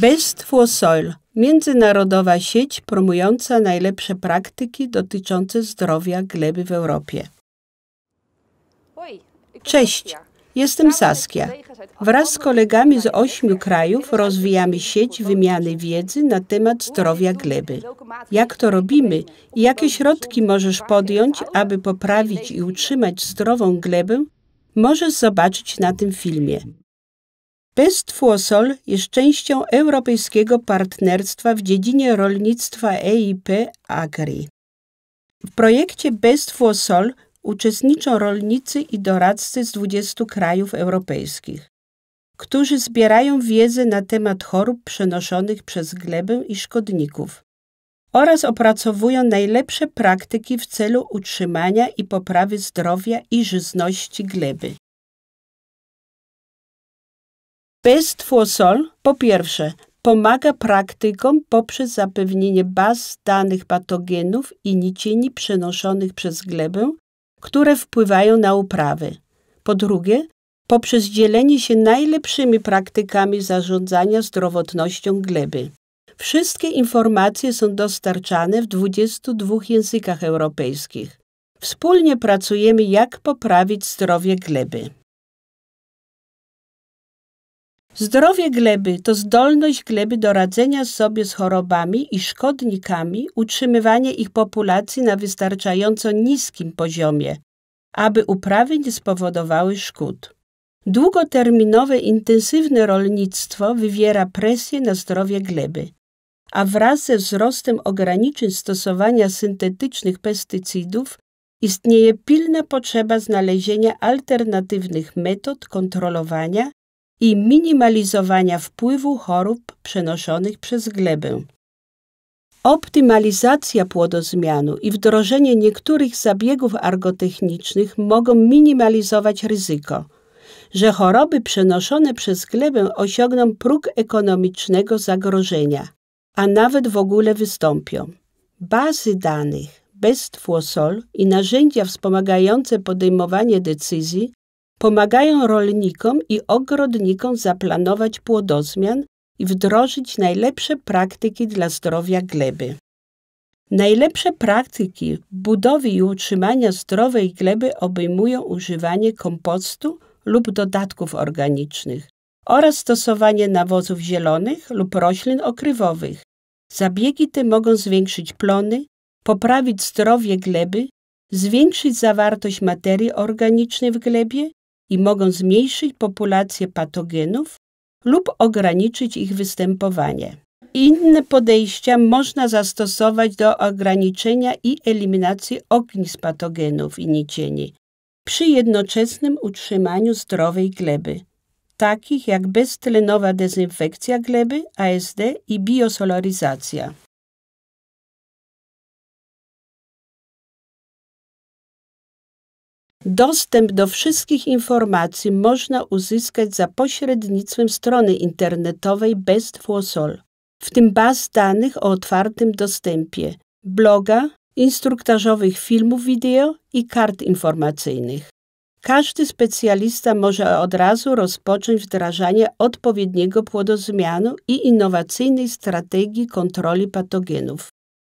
Bestwo Soil międzynarodowa sieć promująca najlepsze praktyki dotyczące zdrowia gleby w Europie. Cześć, jestem Saskia. Wraz z kolegami z ośmiu krajów rozwijamy sieć wymiany wiedzy na temat zdrowia gleby. Jak to robimy i jakie środki możesz podjąć, aby poprawić i utrzymać zdrową glebę, możesz zobaczyć na tym filmie. Pestwo jest częścią Europejskiego Partnerstwa w dziedzinie rolnictwa EIP Agri. W projekcie Bestwo uczestniczą rolnicy i doradcy z 20 krajów europejskich, którzy zbierają wiedzę na temat chorób przenoszonych przez glebę i szkodników oraz opracowują najlepsze praktyki w celu utrzymania i poprawy zdrowia i żyzności gleby. Bestfusol po pierwsze pomaga praktykom poprzez zapewnienie baz danych patogenów i nicieni przenoszonych przez glebę, które wpływają na uprawy. Po drugie, poprzez dzielenie się najlepszymi praktykami zarządzania zdrowotnością gleby. Wszystkie informacje są dostarczane w 22 językach europejskich. Wspólnie pracujemy, jak poprawić zdrowie gleby. Zdrowie gleby to zdolność gleby do radzenia sobie z chorobami i szkodnikami, utrzymywanie ich populacji na wystarczająco niskim poziomie, aby uprawy nie spowodowały szkód. Długoterminowe intensywne rolnictwo wywiera presję na zdrowie gleby, a wraz ze wzrostem ograniczeń stosowania syntetycznych pestycydów istnieje pilna potrzeba znalezienia alternatywnych metod kontrolowania i minimalizowania wpływu chorób przenoszonych przez glebę. Optymalizacja płodozmianu i wdrożenie niektórych zabiegów argotechnicznych mogą minimalizować ryzyko, że choroby przenoszone przez glebę osiągną próg ekonomicznego zagrożenia, a nawet w ogóle wystąpią. Bazy danych Bestwosol i narzędzia wspomagające podejmowanie decyzji pomagają rolnikom i ogrodnikom zaplanować płodozmian i wdrożyć najlepsze praktyki dla zdrowia gleby. Najlepsze praktyki budowy i utrzymania zdrowej gleby obejmują używanie kompostu lub dodatków organicznych oraz stosowanie nawozów zielonych lub roślin okrywowych. Zabiegi te mogą zwiększyć plony, poprawić zdrowie gleby, zwiększyć zawartość materii organicznej w glebie i mogą zmniejszyć populację patogenów lub ograniczyć ich występowanie. Inne podejścia można zastosować do ograniczenia i eliminacji ognisk patogenów i nicieni przy jednoczesnym utrzymaniu zdrowej gleby, takich jak beztlenowa dezynfekcja gleby, ASD i biosolaryzacja. Dostęp do wszystkich informacji można uzyskać za pośrednictwem strony internetowej Best w tym baz danych o otwartym dostępie, bloga, instruktażowych filmów wideo i kart informacyjnych. Każdy specjalista może od razu rozpocząć wdrażanie odpowiedniego płodozmianu i innowacyjnej strategii kontroli patogenów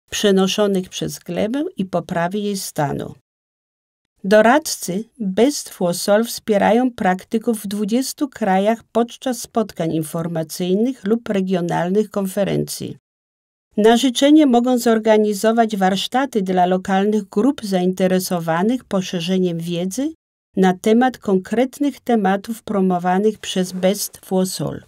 przenoszonych przez glebę i poprawy jej stanu. Doradcy Bestwo Sol wspierają praktyków w 20 krajach podczas spotkań informacyjnych lub regionalnych konferencji. Na życzenie mogą zorganizować warsztaty dla lokalnych grup zainteresowanych poszerzeniem wiedzy na temat konkretnych tematów promowanych przez Best Sol.